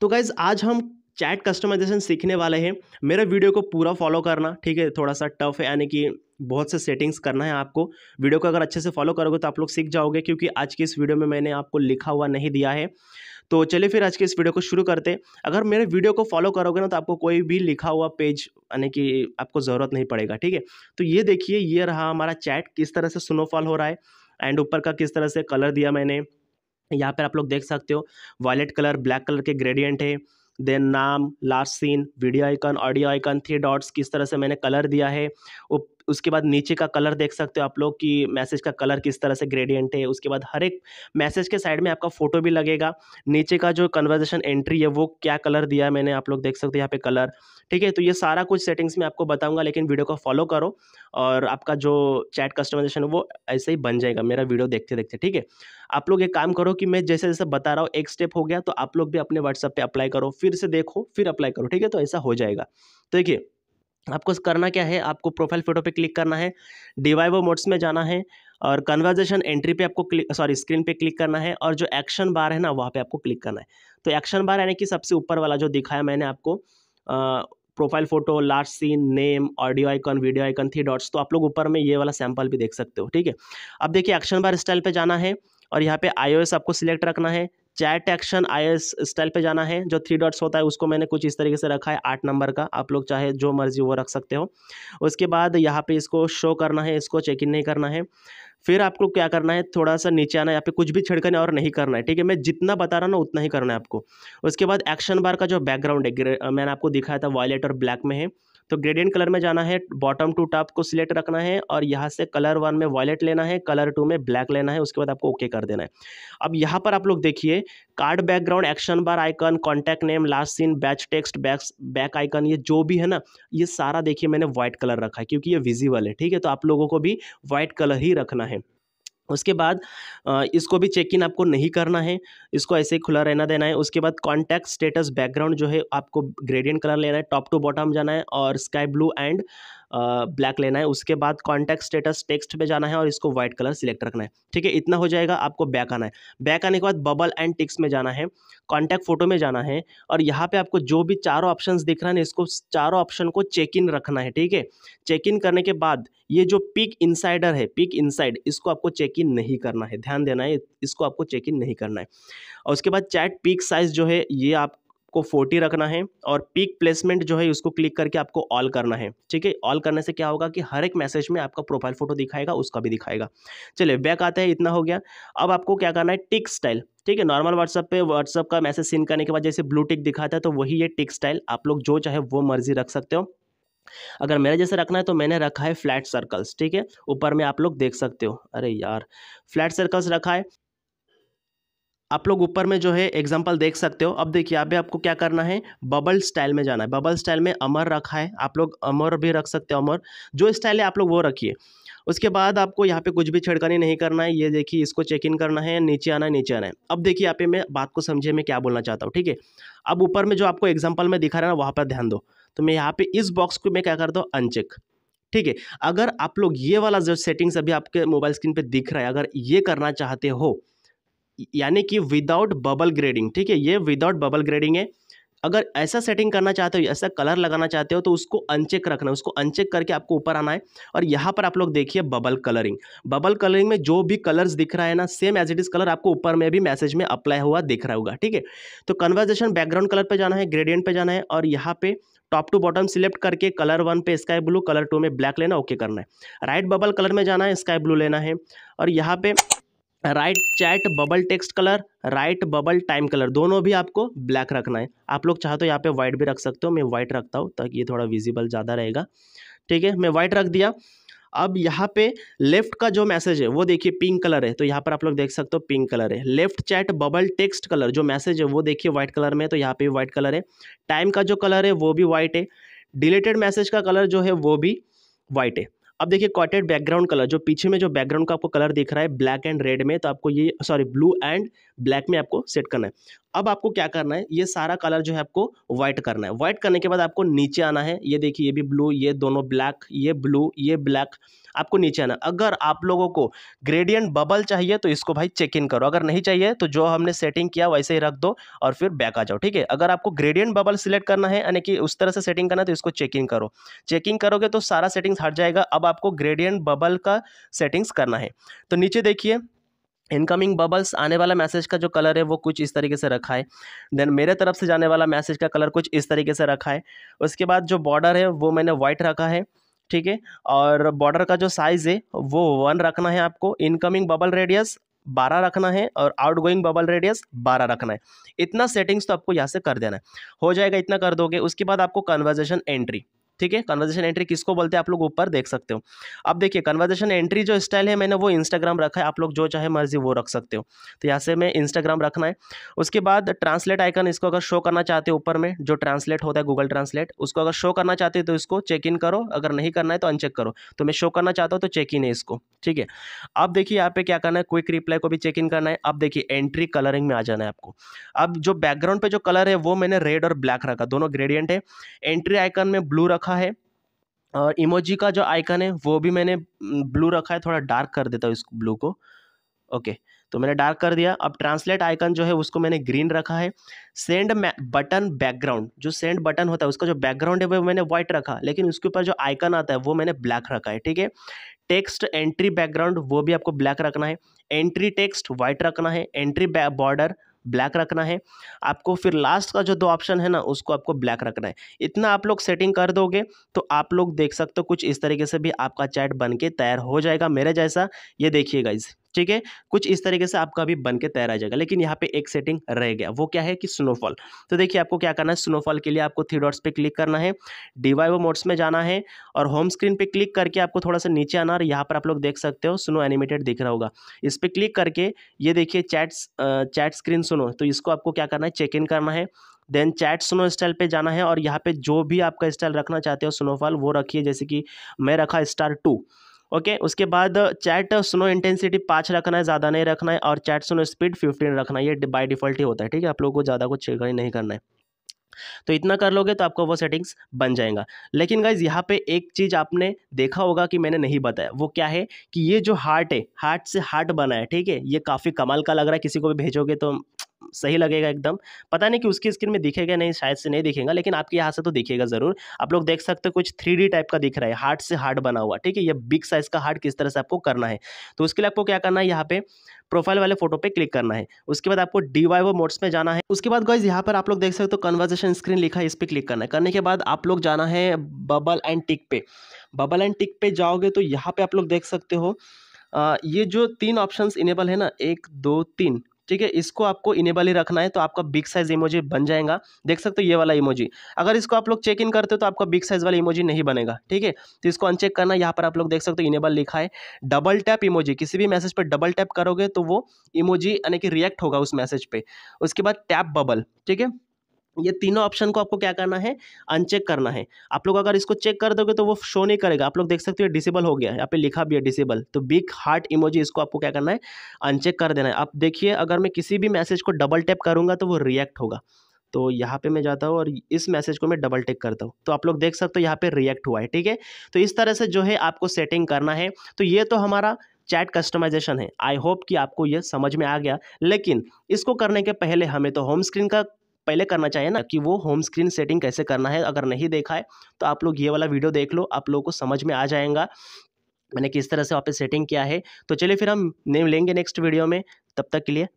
तो गाइज़ आज हम चैट कस्टमाइजेशन सीखने वाले हैं मेरा वीडियो को पूरा फॉलो करना ठीक है थोड़ा सा टफ है यानी कि बहुत से सेटिंग्स करना है आपको वीडियो को अगर अच्छे से फॉलो करोगे तो आप लोग सीख जाओगे क्योंकि आज की इस वीडियो में मैंने आपको लिखा हुआ नहीं दिया है तो चलिए फिर आज के इस वीडियो को शुरू करते अगर मेरे वीडियो को फॉलो करोगे ना तो आपको कोई भी लिखा हुआ पेज यानी कि आपको ज़रूरत नहीं पड़ेगा ठीक है तो ये देखिए ये रहा हमारा चैट किस तरह से स्नोफॉल हो रहा है एंड ऊपर का किस तरह से कलर दिया मैंने यहाँ पर आप लोग देख सकते हो वायलेट कलर ब्लैक कलर के ग्रेडियंट है देन नाम last seen video icon audio icon three dots किस तरह से मैंने कलर दिया है उसके बाद नीचे का कलर देख सकते हो आप लोग कि मैसेज का कलर किस तरह से ग्रेडियंट है उसके बाद हर एक मैसेज के साइड में आपका फोटो भी लगेगा नीचे का जो कन्वर्जेशन एंट्री है वो क्या कलर दिया मैंने आप लोग देख सकते हो यहाँ पे कलर ठीक है तो ये सारा कुछ सेटिंग्स मैं आपको बताऊंगा लेकिन वीडियो को फॉलो करो और आपका जो चैट कस्टमाइजेशन वो ऐसे ही बन जाएगा मेरा वीडियो देखते देखते ठीक है आप लोग एक काम करो कि मैं जैसे जैसे बता रहा हूँ एक स्टेप हो गया तो आप लोग भी अपने व्हाट्सअप पर अप्लाई करो फिर से देखो फिर अप्लाई करो ठीक है तो ऐसा हो जाएगा तो देखिए आपको करना क्या है आपको प्रोफाइल फ़ोटो पे क्लिक करना है डिवाइवो मोड्स में जाना है और कन्वर्जेशन एंट्री पे आपको क्लिक सॉरी स्क्रीन पे क्लिक करना है और जो एक्शन बार है ना वहाँ पे आपको क्लिक करना है तो एक्शन बार यानी कि सबसे ऊपर वाला जो दिखाया मैंने आपको profile photo last seen name audio icon video icon three dots तो आप लोग ऊपर में ये वाला सैम्पल भी देख सकते हो ठीक है अब देखिए एक्शन बार स्टाइल पर जाना है और यहाँ पे आईओएस आपको सिलेक्ट रखना है चैट एक्शन आई स्टाइल पे जाना है जो थ्री डॉट्स होता है उसको मैंने कुछ इस तरीके से रखा है आठ नंबर का आप लोग चाहे जो मर्जी वो रख सकते हो उसके बाद यहाँ पे इसको शो करना है इसको चेक इन नहीं करना है फिर आपको क्या करना है थोड़ा सा नीचे आना है यहाँ पे कुछ भी छिड़कने और नहीं करना है ठीक है मैं जितना बता रहा ना उतना ही करना है आपको उसके बाद एक्शन बार का जो बैकग्राउंड है मैंने आपको दिखाया था वॉयलेट और ब्लैक में है तो ग्रेडियंट कलर में जाना है बॉटम टू टॉप को सिलेक्ट रखना है और यहाँ से कलर वन में वॉलेट लेना है कलर टू में ब्लैक लेना है उसके बाद आपको ओके कर देना है अब यहाँ पर आप लोग देखिए card background action bar icon contact name last seen badge text back back icon ये जो भी है ना ये सारा देखिए मैंने व्हाइट कलर रखा है क्योंकि ये विजिबल है ठीक है तो आप लोगों को भी व्हाइट कलर ही रखना है उसके बाद इसको भी चेक इन आपको नहीं करना है इसको ऐसे ही खुला रहना देना है उसके बाद कॉन्टैक्ट स्टेटस बैकग्राउंड जो है आपको ग्रेडियंट कलर लेना है टॉप टू बॉटम जाना है और स्काई ब्लू एंड ब्लैक लेना है उसके बाद कॉन्टैक्ट स्टेटस टेक्स्ट पे जाना है और इसको व्हाइट कलर सिलेक्ट रखना है ठीक है इतना हो जाएगा आपको बैक आना है बैक आने के बाद बबल एंड टिक्स में जाना है कॉन्टैक्ट फोटो में जाना है और यहाँ पे आपको जो भी चारों ऑप्शन दिख रहा है इसको चारों ऑप्शन को चेक इन रखना है ठीक है चेक इन करने के बाद ये जो पिक इनसाइडर है पिक इनसाइड इसको आपको चेक इन नहीं करना है ध्यान देना है इसको आपको चेक इन नहीं करना है और उसके बाद चैट पिक साइज जो है ये आप आपको फोर्टी रखना है और पीक प्लेसमेंट जो है उसको क्लिक करके आपको ऑल करना है ठीक है ऑल करने से क्या होगा कि हर एक मैसेज में आपका प्रोफाइल फोटो दिखाएगा उसका भी दिखाएगा चलिए बैक आता है इतना हो गया अब आपको क्या करना है टिक स्टाइल ठीक है नॉर्मल व्हाट्सअप पे व्हाट्सअप का मैसेज सीन करने के बाद जैसे ब्लू टिक दिखाता है तो वही ये टिक स्टाइल आप लोग जो चाहे वो मर्जी रख सकते हो अगर मेरे जैसे रखना है तो मैंने रखा है फ्लैट सर्कल्स ठीक है ऊपर में आप लोग देख सकते हो अरे यार फ्लैट सर्कल्स रखा है आप लोग ऊपर में जो है एग्जांपल देख सकते हो अब देखिए यहाँ पे आपको क्या करना है बबल स्टाइल में जाना है बबल स्टाइल में अमर रखा है आप लोग अमर भी रख सकते हो अमर जो स्टाइल है आप लोग वो रखिए उसके बाद आपको यहाँ पे कुछ भी छिड़कानी नहीं करना है ये देखिए इसको चेक इन करना है नीचे आना नीचे आना है अब देखिए यहाँ पे मैं बात को समझे मैं क्या बोलना चाहता हूँ ठीक है अब ऊपर में जो आपको एग्जाम्पल में दिखा रहा है ना वहाँ पर ध्यान दो तो मैं यहाँ पे इस बॉक्स को मैं क्या करता हूँ अनचेक ठीक है अगर आप लोग ये वाला जो सेटिंग्स अभी आपके मोबाइल स्क्रीन पर दिख रहा है अगर ये करना चाहते हो यानी कि विदाउट बबल ग्रेडिंग ठीक है ये विदाउट बबल ग्रेडिंग है अगर ऐसा सेटिंग करना चाहते हो ऐसा कलर लगाना चाहते हो तो उसको अनचेक रखना है उसको अनचेक करके आपको ऊपर आना है और यहाँ पर आप लोग देखिए बबल कलरिंग बबल कलरिंग में जो भी कलर्स दिख रहा है ना same as it is colour आपको ऊपर में भी मैसेज में अप्लाई हुआ दिख रहा होगा ठीक है तो कन्वर्जेशन बैकग्राउंड कलर पर जाना है ग्रेडियंट पर जाना है और यहाँ पे टॉप टू बॉटम सिलेक्ट करके कलर वन पे स्काई ब्लू कलर टू में ब्लैक लेना ओके करना है राइट बबल कलर में जाना है स्काई ब्लू लेना है और यहाँ पे right chat bubble text colour right bubble time colour दोनों भी आपको ब्लैक रखना है आप लोग चाहते तो यहाँ पे वाइट भी रख सकते हो मैं वाइट रखता हूँ ताकि ये थोड़ा विजिबल ज़्यादा रहेगा ठीक है मैं वाइट रख दिया अब यहाँ पे लेफ्ट का जो मैसेज है वो देखिए पिंक कलर है तो यहाँ पर आप लोग देख सकते हो पिंक कलर है left chat bubble text colour जो मैसेज है वो देखिए व्हाइट कलर में तो यहाँ पे व्हाइट कलर है टाइम का जो कलर है वो भी व्हाइट है डिलेटेड मैसेज का कलर जो है वो भी वाइट है अब देखिए कॉटेड बैकग्राउंड कलर जो पीछे में जो बैकग्राउंड का आपको कलर दिख रहा है ब्लैक एंड रेड में तो आपको ये सॉरी ब्लू एंड ब्लैक में आपको सेट करना है अब आपको क्या करना है ये सारा कलर जो है आपको व्हाइट करना है व्हाइट करने के बाद आपको नीचे आना है ये देखिए ये भी ब्लू ये दोनों ब्लैक ये ब्लू ये ब्लैक आपको नीचे आना अगर आप लोगों को ग्रेडियंट बबल चाहिए तो इसको भाई चेक इन करो अगर नहीं चाहिए तो जो हमने सेटिंग किया वैसे ही रख दो और फिर बैक आ जाओ ठीक है अगर आपको ग्रेडियंट बबल सिलेक्ट करना है यानी कि उस तरह से सेटिंग करना है तो इसको चेक इन करो चेकिंग करोगे तो सारा सेटिंग्स हट जाएगा अब आपको ग्रेडियंट बबल का सेटिंग्स करना है तो नीचे देखिए इनकमिंग बबल्स आने वाला मैसेज का जो कलर है वो कुछ इस तरीके से रखा है देन मेरे तरफ से जाने वाला मैसेज का कलर कुछ इस तरीके से रखा है उसके बाद जो बॉर्डर है वो मैंने वाइट रखा है ठीक है और बॉर्डर का जो साइज़ है वो वन रखना है आपको इनकमिंग बबल रेडियस बारह रखना है और आउट गोइंग बबल रेडियस बारह रखना है इतना सेटिंग्स तो आपको यहाँ से कर देना है हो जाएगा इतना कर दोगे उसके बाद आपको कन्वर्जेशन एंट्री ठीक है कन्वर्जेशन एंट्री किसको बोलते हैं आप लोग ऊपर देख सकते हो अब देखिए कन्वर्जेशन एंट्री जो स्टाइल है मैंने वो इंस्टाग्राम रखा है आप लोग जो चाहे मर्जी वो रख सकते हो तो यहाँ से मैं इंस्टाग्राम रखना है उसके बाद ट्रांसलेट आइकन इसको अगर शो करना चाहते हो ऊपर में जो ट्रांसलेट होता है गूगल ट्रांसलेट उसको अगर शो करना चाहते हो तो इसको चेक इन करो अगर नहीं करना है तो अनचेक करो तो मैं शो करना चाहता हूँ तो चेक इन है इसको ठीक है अब देखिए यहाँ पे क्या करना है क्विक रिप्लाई को भी चेक इन करना है अब देखिए एंट्री कलरिंग में आ जाना है आपको अब जो बैकग्राउंड पे जो कलर है वो मैंने रेड और ब्लैक रखा दोनों ग्रेडियंट है एंट्री आइकन में ब्लू रखा रखा है और इमोजी का जो आइकन है वो भी मैंने ब्लू रखा है थोड़ा डार्क कर देता हूँ इस ब्लू को ओके तो मैंने डार्क कर दिया अब ट्रांसलेट आइकन जो है उसको मैंने ग्रीन रखा है सेंड बटन बैकग्राउंड जो सेंड बटन होता है उसका जो बैकग्राउंड है वो मैंने व्हाइट रखा लेकिन उसके ऊपर जो आइकन आता है वो मैंने ब्लैक रखा है ठीक है टेक्स्ट एंट्री बैकग्राउंड वो भी आपको ब्लैक रखना है एंट्री टेक्स्ट व्हाइट रखना है एंट्री बॉर्डर ब्लैक रखना है आपको फिर लास्ट का जो दो ऑप्शन है ना उसको आपको ब्लैक रखना है इतना आप लोग सेटिंग कर दोगे तो आप लोग देख सकते हो कुछ इस तरीके से भी आपका चैट बन के तैयार हो जाएगा मेरे जैसा ये देखिए गाइज़ ठीक है कुछ इस तरीके से आपका अभी बन के तैयार आ जाएगा लेकिन यहाँ पे एक सेटिंग रह गया वो क्या है कि स्नोफॉल तो देखिए आपको क्या करना है स्नोफॉल के लिए आपको थ्री डॉट्स पे क्लिक करना है डिवाइव मोड्स में जाना है और होम स्क्रीन पे क्लिक करके आपको थोड़ा सा नीचे आना और यहाँ पर आप लोग देख सकते हो स्नो एनिमेटेड दिख रहा होगा इस पर क्लिक करके ये देखिए चैट्स चैट स्क्रीन सुनो तो इसको आपको क्या करना है चेक इन करना है देन चैट स्नो स्टाइल पे जाना है और यहाँ पे जो भी आपका स्टाइल रखना चाहते हो स्नोफॉल वो रखिए जैसे कि मैं रखा स्टार टू ओके उसके बाद चैट स्नो इंटेंसिटी पाँच रखना है ज़्यादा नहीं रखना है और चैट स्नो स्पीड फिफ्टीन रखना है ये बाई डिफ़ॉल्ट ही होता है ठीक है आप लोगों को ज़्यादा कुछ छेड़खानी नहीं करना है तो इतना कर लोगे तो आपका वो सेटिंग्स बन जाएगा लेकिन गाइज यहाँ पे एक चीज़ आपने देखा होगा कि मैंने नहीं बताया वो क्या है कि ये जो हार्ट है हार्ट से हार्ट बना है ठीक है ये काफ़ी कमाल का लग रहा है किसी को भी भेजोगे तो सही लगेगा एकदम पता नहीं कि उसकी स्क्रीन में दिखेगा नहीं शायद से नहीं दिखेगा लेकिन आपके यहाँ से तो दिखेगा ज़रूर आप लोग देख सकते हो कुछ थ्री टाइप का दिख रहा है हार्ट से हार्ट बना हुआ ठीक है ये बिग साइज़ का हार्ट किस तरह से आपको करना है तो उसके लिए आपको क्या करना है यहाँ पे प्रोफाइल वाले फोटो पे क्लिक करना है उसके बाद आपको डी वाई वो मोड्स में जाना है उसके बाद गॉइज यहाँ पर आप लोग देख सकते हो कन्वर्जेशन स्क्रीन लिखा है इस पर क्लिक करना है करने के बाद आप लोग जाना है बबल एंड टिक पे बबल एंड टिक पे जाओगे तो यहाँ पे आप लोग देख सकते हो आ, ये जो तीन ऑप्शंस इनेबल है ना एक दो तीन ठीक है इसको आपको इनेबल ही रखना है तो आपका बिग साइज इमोजी बन जाएगा देख सकते हो ये वाला इमोजी अगर इसको आप लोग चेक इन करते हो तो आपका बिग साइज वाला इमोजी नहीं बनेगा ठीक है तो इसको अनचेक करना यहाँ पर आप लोग देख सकते हो इनेबल लिखा है डबल टैप इमोजी किसी भी मैसेज पर डबल टैप करोगे तो वो इमोजी यानी कि रिएक्ट होगा उस मैसेज पर उसके बाद टैप बबल ठीक है ये तीनों ऑप्शन को आपको क्या करना है अनचेक करना है आप लोग अगर इसको चेक कर दोगे तो वो शो नहीं करेगा आप लोग देख सकते हो डिसेबल हो गया है यहाँ पे लिखा भी है डिसेबल तो बिग हार्ट इमोजी इसको आपको क्या करना है अनचेक कर देना है आप देखिए अगर मैं किसी भी मैसेज को डबल टैप करूंगा तो वो रिएक्ट होगा तो यहाँ पे मैं जाता हूँ और इस मैसेज को मैं डबल टेक करता हूँ तो आप लोग देख सकते हो यहाँ पे रिएक्ट हुआ है ठीक है तो इस तरह से जो है आपको सेटिंग करना है तो ये तो हमारा चैट कस्टमाइजेशन है आई होप कि आपको ये समझ में आ गया लेकिन इसको करने के पहले हमें तो होम स्क्रीन का पहले करना चाहिए ना कि वो होम स्क्रीन सेटिंग कैसे करना है अगर नहीं देखा है तो आप लोग ये वाला वीडियो देख लो आप लोगों को समझ में आ जाएगा मैंने किस तरह से वहाँ पे सेटिंग किया है तो चलिए फिर हम नेम लेंगे नेक्स्ट वीडियो में तब तक के लिए